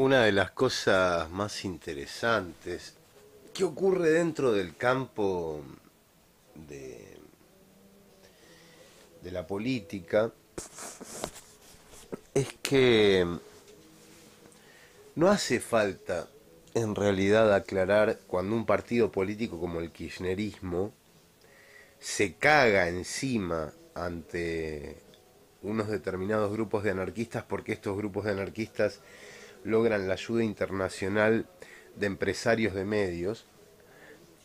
una de las cosas más interesantes que ocurre dentro del campo de, la política es que no hace falta en realidad aclarar cuando un partido político como el kirchnerismo se caga encima ante unos determinados grupos de anarquistas porque estos grupos de anarquistas logran la ayuda internacional de empresarios de medios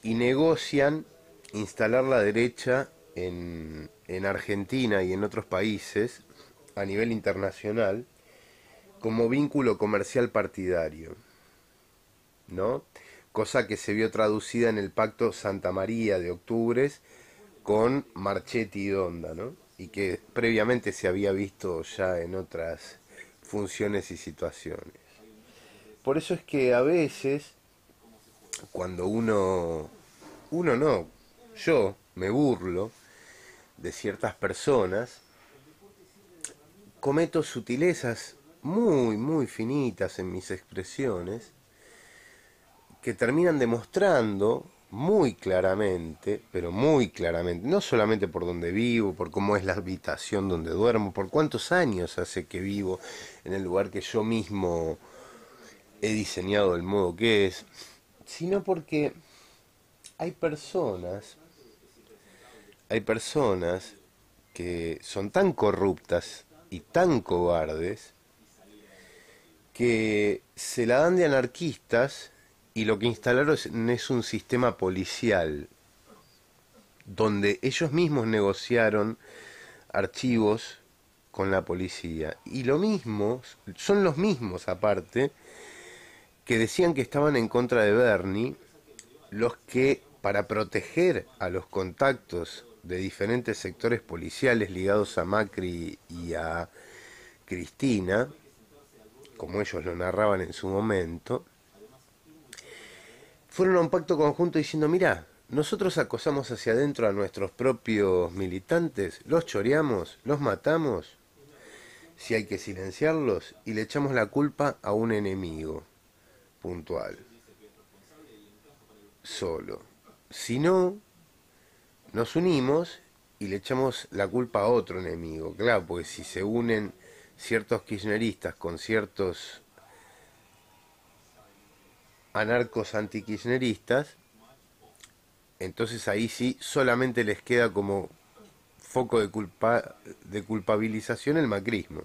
y negocian instalar la derecha en, Argentina y en otros países a nivel internacional como vínculo comercial partidario, ¿no? Cosa que se vio traducida en el pacto Santa María de Octubres con Marchetti y Donda, ¿no? Y que previamente se había visto ya en otras funciones y situaciones. Por eso es que a veces, cuando uno, uno no, yo me burlo de ciertas personas, cometo sutilezas muy, muy finitas en mis expresiones, que terminan demostrando muy claramente, pero muy claramente, no solamente por donde vivo, por cómo es la habitación donde duermo, por cuántos años hace que vivo en el lugar que yo mismo he diseñado el modo que es, sino porque hay personas, hay personas que son tan corruptas y tan cobardes que se la dan de anarquistas y lo que instalaron es, es un sistema policial donde ellos mismos negociaron archivos con la policía. Y lo mismo, son los mismos aparte que decían que estaban en contra de Bernie, los que para proteger a los contactos de diferentes sectores policiales ligados a Macri y a Cristina, como ellos lo narraban en su momento, fueron a un pacto conjunto diciendo, mira, nosotros acosamos hacia adentro a nuestros propios militantes, los choreamos, los matamos, si hay que silenciarlos, y le echamos la culpa a un enemigo puntual, solo. Si no, nos unimos y le echamos la culpa a otro enemigo. Claro, porque si se unen ciertos kirchneristas con ciertos anarcos kirchneristas, entonces ahí sí solamente les queda como foco de, culpa, de culpabilización el macrismo.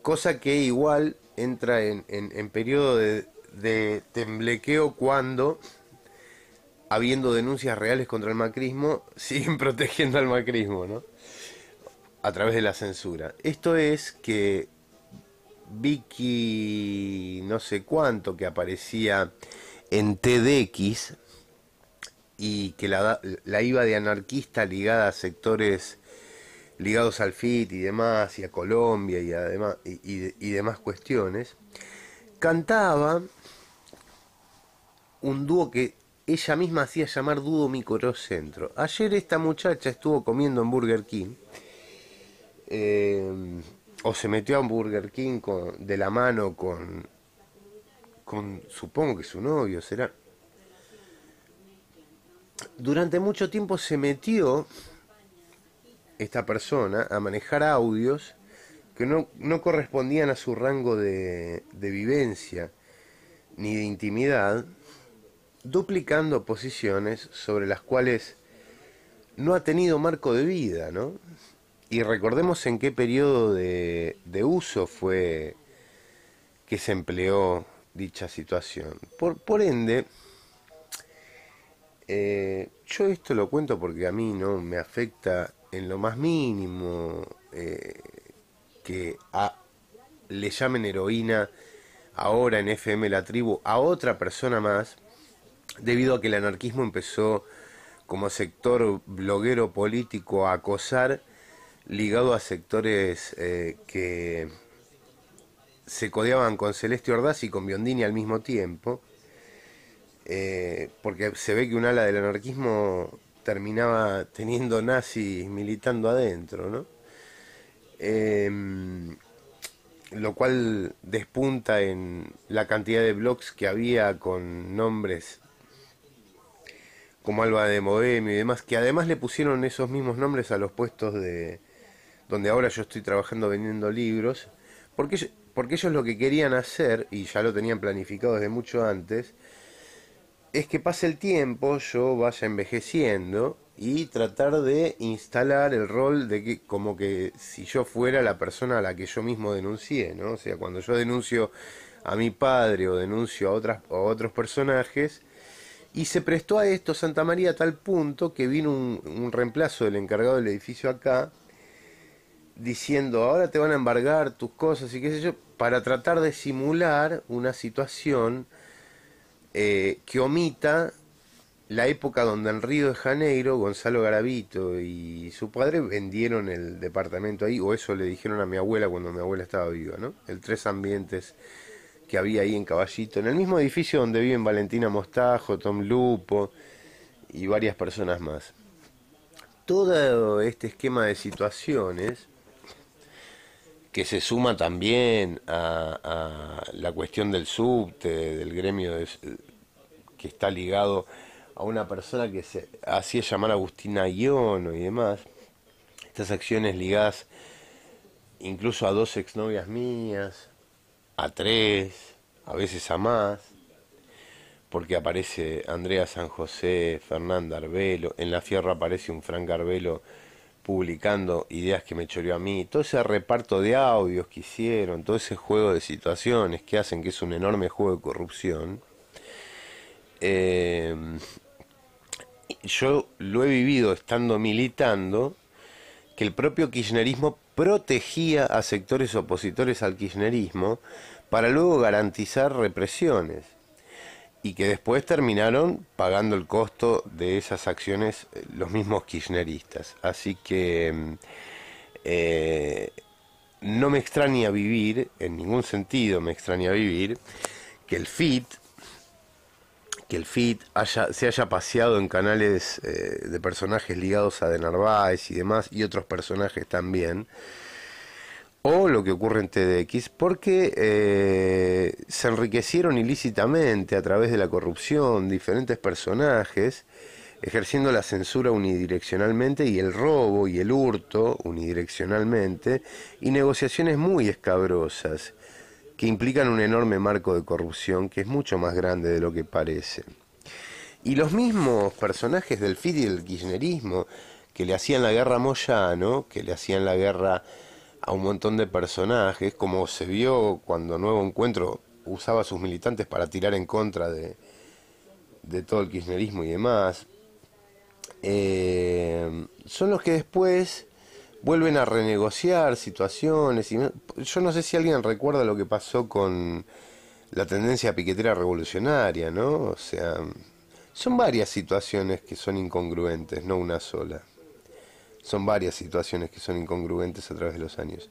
Cosa que igual entra en, en, en periodo de, temblequeo cuando, habiendo denuncias reales contra el macrismo, siguen protegiendo al macrismo, ¿no? A través de la censura. Esto es que Vicky no sé cuánto que aparecía en TDX y que la, la iba de anarquista ligada a sectores ligados al FIT y demás, y a Colombia y, además, y, demás cuestiones, cantaba un dúo que ella misma hacía llamar dúo microcentro. Ayer esta muchacha estuvo comiendo en Burger King, eh, o se metió a Burger King con, de la mano con, con, supongo que su novio será. Durante mucho tiempo se metió esta persona a manejar audios que no, no correspondían a su rango de, vivencia ni de intimidad, duplicando posiciones sobre las cuales no ha tenido marco de vida, ¿no? Y recordemos en qué periodo de, uso fue que se empleó dicha situación. Por, por ende, eh, yo esto lo cuento porque a mí no me afecta en lo más mínimo eh, que le llamen heroína ahora en FM La Tribu a otra persona más, debido a que el anarquismo empezó como sector bloguero político a acosar, ligado a sectores eh, que se codeaban con Celeste Ordaz y con Biondini al mismo tiempo, eh, porque se ve que un ala del anarquismo terminaba teniendo nazis militando adentro, ¿no? Em, lo cual despunta en la cantidad de blogs que había con nombres como Alba de Mohemio y demás, que además le pusieron esos mismos nombres a los puestos de donde ahora yo estoy trabajando vendiendo libros, porque, porque ellos lo que querían hacer, y ya lo tenían planificado desde mucho antes, es que pase el tiempo, yo vaya envejeciendo y tratar de instalar el rol de que como que si yo fuera la persona a la que yo mismo denuncié, ¿no? O sea, cuando yo denuncio a mi padre o denuncio a otras otros personajes y se prestó a esto Santa María a tal punto que vino un, un reemplazo del encargado del edificio acá diciendo ahora te van a embargar tus cosas y qué sé yo para tratar de simular una situación eh, que omita la época donde en Río de Janeiro Gonzalo Garavito y su padre vendieron el departamento ahí, o eso le dijeron a mi abuela cuando mi abuela estaba viva, ¿no? El tres ambientes que había ahí en Caballito, en el mismo edificio donde viven Valentina Mostajo, Tom Lupo y varias personas más. Todo este esquema de situaciones que se suma también a, la cuestión del subte, del gremio que está ligado a una persona que se hacía llamar Agustina Iono y demás. Estas acciones ligadas incluso a dos exnovias mías, a tres, a veces a más, porque aparece Andrea San José, Fernanda Arbelo, en La Fierra aparece un Frank Arbelo publicando ideas que me choreó a mí, todo ese reparto de audios que hicieron, todo ese juego de situaciones que hacen que es un enorme juego de corrupción, eh, yo lo he vivido estando militando, que el propio kirchnerismo protegía a sectores opositores al kirchnerismo para luego garantizar represiones y que después terminaron pagando el costo de esas acciones eh, los mismos kirchneristas. Así que mm, eh, no me extraña vivir, en ningún sentido me extraña vivir, que el FIT, que el FIT se haya paseado en canales eh, de personajes ligados a De Narváez y demás, y otros personajes también, o lo que ocurre en TDX, porque se enriquecieron ilícitamente a través de la corrupción diferentes personajes, ejerciendo la censura unidireccionalmente y el robo y el hurto unidireccionalmente, y negociaciones muy escabrosas que implican un enorme marco de corrupción que es mucho más grande de lo que parece. Y los mismos personajes del FIT y del kirchnerismo que le hacían la guerra a Moyano, que le hacían la guerra a un montón de personajes, como se vio cuando Nuevo Encuentro usaba a sus militantes para tirar en contra de, de todo el kirchnerismo y demás, eh, son los que después vuelven a renegociar situaciones. Y yo no sé si alguien recuerda lo que pasó con la tendencia piquetera revolucionaria, ¿no? O sea, son varias situaciones que son incongruentes, no una sola. Son varias situaciones que son incongruentes a través de los años.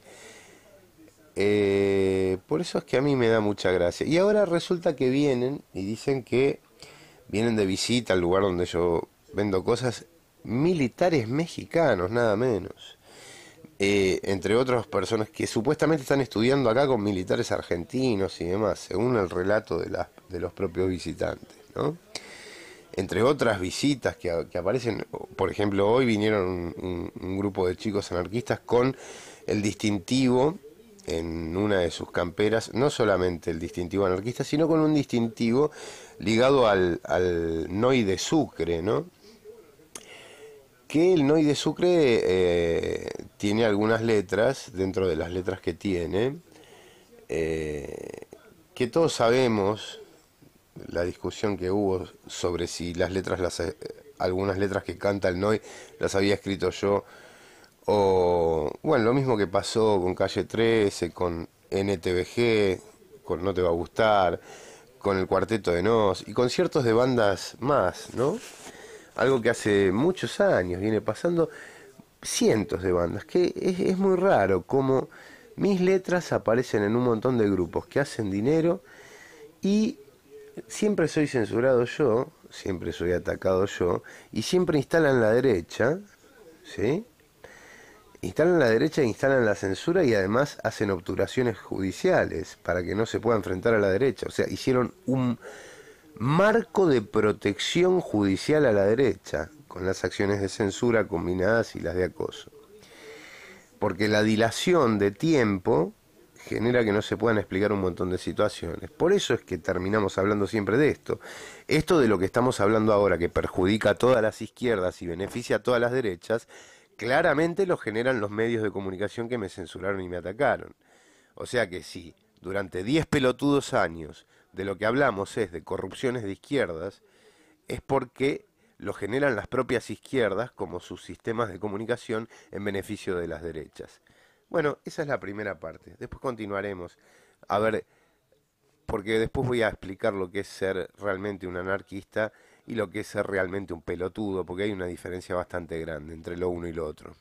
Eh, por eso es que a mí me da mucha gracia. Y ahora resulta que vienen y dicen que vienen de visita al lugar donde yo vendo cosas militares mexicanos, nada menos. Eh, entre otras personas que supuestamente están estudiando acá con militares argentinos y demás, según el relato de, los propios visitantes, ¿no? Entre otras visitas que, aparecen, por ejemplo, hoy vinieron un grupo de chicos anarquistas con el distintivo en una de sus camperas no solamente el distintivo anarquista, sino con un distintivo ligado al, al Noi de Sucre, ¿no? Que el Noy de Sucre eh, tiene algunas letras, dentro de las letras que tiene, eh, que todos sabemos la discusión que hubo sobre si las letras, las, eh, algunas letras que canta el Noy las había escrito yo o, bueno, lo mismo que pasó con Calle 13, con NTVG, con No Te Va a Gustar, con el Cuarteto de Nos y con ciertos de bandas más, ¿no? Algo que hace muchos años viene pasando cientos de bandas, que es, es muy raro como mis letras aparecen en un montón de grupos que hacen dinero y siempre soy censurado yo, siempre soy atacado yo y siempre instalan la derecha, ¿sí? instalan la derecha, e instalan la censura y además hacen obturaciones judiciales para que no se pueda enfrentar a la derecha. O sea, hicieron un marco de protección judicial a la derecha con las acciones de censura combinadas y las de acoso. Porque la dilación de tiempo genera que no se puedan explicar un montón de situaciones. Por eso es que terminamos hablando siempre de esto. Esto de lo que estamos hablando ahora, que perjudica a todas las izquierdas y beneficia a todas las derechas, claramente lo generan los medios de comunicación que me censuraron y me atacaron. O sea que si durante 10 pelotudos años de lo que hablamos es de corrupciones de izquierdas, es porque lo generan las propias izquierdas como sus sistemas de comunicación en beneficio de las derechas. Bueno, esa es la primera parte. Después continuaremos. A ver, porque después voy a explicar lo que es ser realmente un anarquista y lo que es ser realmente un pelotudo, porque hay una diferencia bastante grande entre lo uno y lo otro.